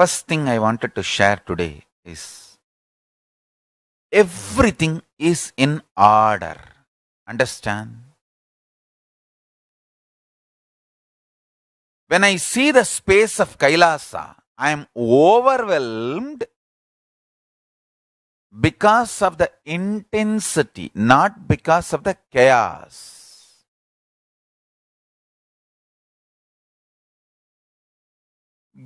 first thing I wanted to share today is everything is in order. Understand? When I see the space of Kailasa, I am overwhelmed because of the intensity, not because of the chaos.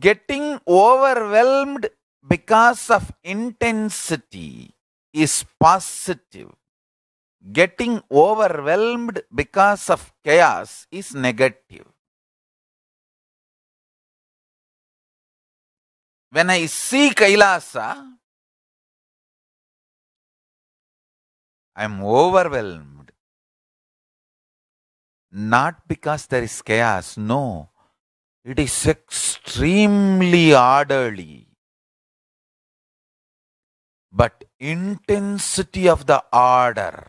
Getting overwhelmed because of intensity is positive. Getting overwhelmed because of chaos is negative. When I see Kailasa, I am overwhelmed. Not because there is chaos, no. It is extremely orderly. But intensity of the order,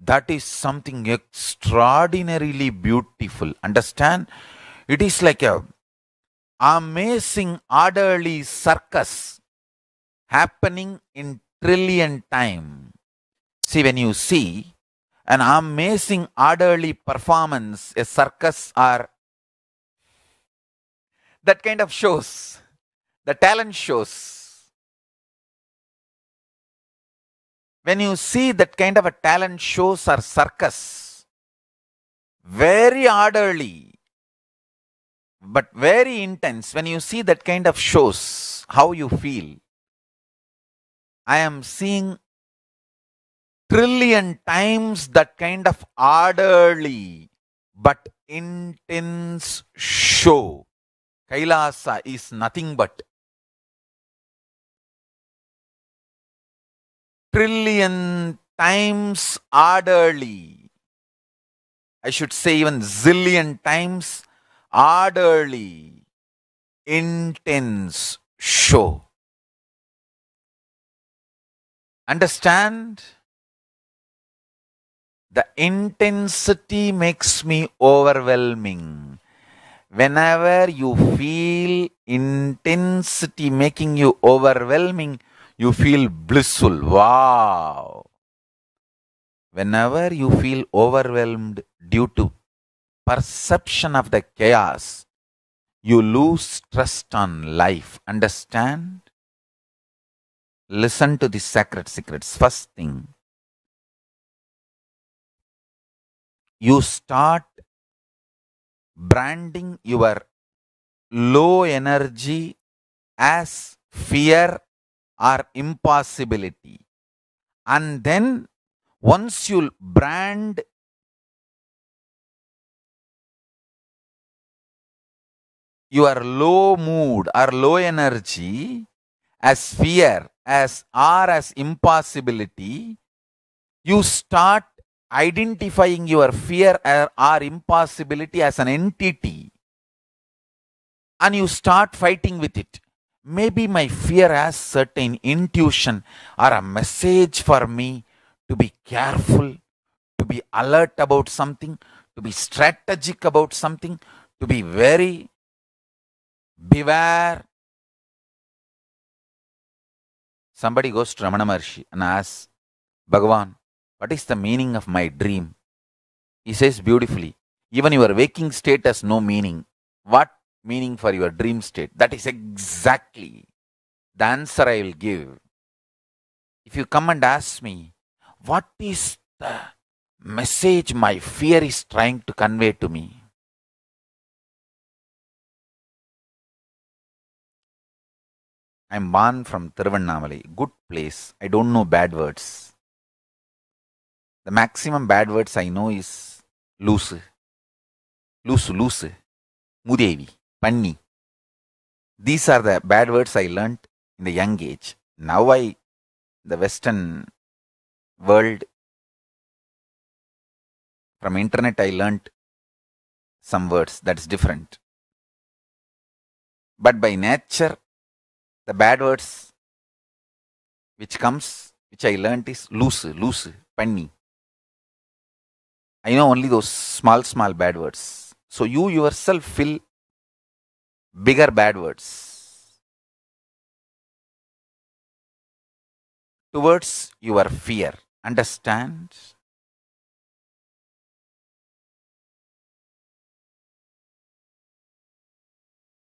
that is something extraordinarily beautiful. Understand? It is like a amazing orderly circus happening in trillion time. See, when you see an amazing orderly performance, a circus or that kind of shows, the talent shows. When you see that kind of a talent shows or circus, very orderly, but very intense, when you see that kind of shows, how you feel. I am seeing trillion times that kind of orderly but intense show Kailasa is nothing but trillion times orderly. I should say even zillion times orderly, intense show. Understand? The intensity makes me overwhelming whenever you feel intensity making you overwhelming, you feel blissful. Wow! Whenever you feel overwhelmed due to perception of the chaos, you lose trust on life. Understand? Listen to the sacred secrets. First thing, you start branding your low energy as fear or impossibility. And then once you brand your low mood or low energy as fear, as R as impossibility, you start identifying your fear or impossibility as an entity and you start fighting with it. Maybe my fear has certain intuition or a message for me to be careful, to be alert about something, to be strategic about something, to be very beware. Somebody goes to Ramana Maharshi and asks, Bhagavan, what is the meaning of my dream? He says beautifully, even your waking state has no meaning. What meaning for your dream state? That is exactly the answer I will give. If you come and ask me, what is the message my fear is trying to convey to me? I'm born from Thiruvannamalai, good place. I don't know bad words. The maximum bad words I know is loose, loose, loose, mudevi, panni. These are the bad words I learnt in the young age. Now I, the Western world, from internet I learnt some words that's different. But by nature, the bad words which comes, which I learnt is loose, loose, panni. I know only those small, small bad words. So you yourself fill bigger bad words towards your fear. Understand?